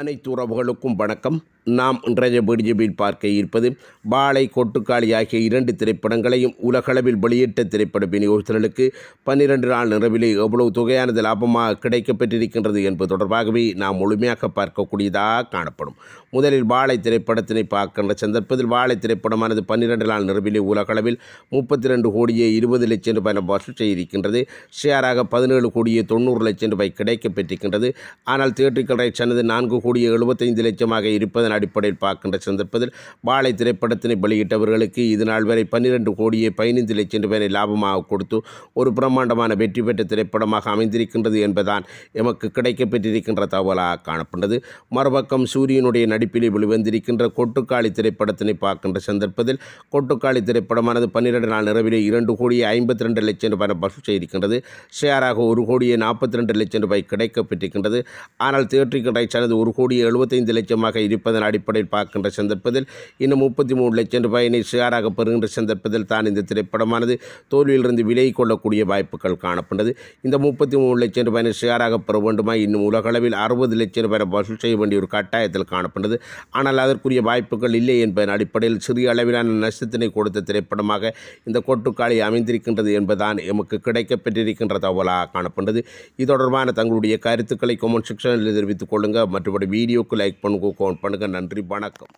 அனைத்து உறவுகளுக்கும் வணக்கம் நாம் இன்றைய பிடிஜிபியில் பார்க்க இருப்பது பாலை கொட்டுக்காளி ஆகிய இரண்டு திரைப்படங்களையும் உலகளவில் வெளியிட்ட திரைப்பட விநியோகத்தினர்களுக்கு பன்னிரண்டு நாள் நிறவிலே எவ்வளவு தொகையானது லாபமாக கிடைக்கப்பெற்றிருக்கின்றது என்பது தொடர்பாகவே நாம் முழுமையாக பார்க்கக்கூடியதாக காணப்படும் முதலில் வாழை திரைப்படத்தினை பார்க்கின்ற சந்தர்ப்பத்தில் வாழை திரைப்படமானது பன்னிரண்டு நாள் நிறவிலே உலகளவில் முப்பத்தி ரெண்டு கோடியே இருபது லட்சம் ரூபாய் வசூல் செய்திருக்கின்றது ஷேராக பதினேழு கோடியே தொண்ணூறு லட்சம் ரூபாய் கிடைக்கப்பெற்றிருக்கின்றது ஆனால் தியேட்டர்கள் ரைட்ஸ் நான்கு கூடிய எழுபத்தைந்து லட்சமாக இருப்பதன் அடிப்படையில் பார்க்கின்ற சந்தர்ப்பத்தில் வாழை திரைப்படத்தினை வெளியிட்டவர்களுக்கு இது நாள் வரை பன்னிரண்டு கோடியே பதினைந்து லட்சம் ரூபாய் லாபமாக கொடுத்து ஒரு பிரம்மாண்டமான வெற்றி பெற்ற திரைப்படமாக அமைந்திருக்கின்றது என்பதான் எமக்கு கிடைக்கப்பெற்றிருக்கின்ற தகவலாக காணப்பட்டது மறுபக்கம் சூரியனுடைய நடிப்பிலே வெளிவந்திருக்கின்ற கொட்டுக்காளி திரைப்படத்தினை பார்க்கின்ற சந்தர்ப்பத்தில் கொட்டுக்காளி திரைப்படமானது பன்னிரண்டு நாள் நிறவிலே இரண்டு கோடியே ஐம்பத்தி ரெண்டு லட்சம் ரூபாய் வசூல் செய்திருக்கின்றது ஷேராக ஒரு கோடியே நாற்பத்தி ரெண்டு லட்சம் ரூபாய் கிடைக்கப்பெற்றிருக்கின்றது ஆனால் தேற்றிக்கின்ற ரைட்ஸானது ஒரு கோடி எழுபத்தைந்து லட்சமாக இருப்பதன் அடிப்படையில் பார்க்கின்ற சந்தர்ப்பத்தில் இன்னும் முப்பத்தி மூணு லட்சம் ரூபாயினை ஷேராக பெறுகின்ற சந்தர்ப்பத்தில் தான் இந்த திரைப்படமானது தோல்வியிலிருந்து விலகி கொள்ளக்கூடிய வாய்ப்புகள் காணப்பட்டது இந்த முப்பத்தி மூணு லட்சம் ரூபாயினை ஷேராக பெற வேண்டுமா இன்னும் உலகளவில் அறுபது லட்சம் ரூபாயை வசூல் செய்ய வேண்டிய ஒரு கட்டாயத்தில் காணப்பட்டது ஆனால் அதற்குரிய வாய்ப்புகள் இல்லை என்பதன் அடிப்படையில் சிறிய அளவிலான நஷ்டத்தினை கொடுத்த திரைப்படமாக இந்த கொட்டுக்காளி அமைந்திருக்கின்றது என்பதுதான் எமக்கு கிடைக்கப்பெற்றிருக்கின்ற தகவலாக காணப்பட்டது இது தொடர்பான தங்களுடைய கருத்துக்களை கமெண்ட் செக்ஷனில் தெரிவித்துக் கொள்ளுங்கள் மற்றபடி வீடியோவுக்கு லைக் பண்ணுங்க கமெண்ட் பண்ணுங்கள் நன்றி வணக்கம்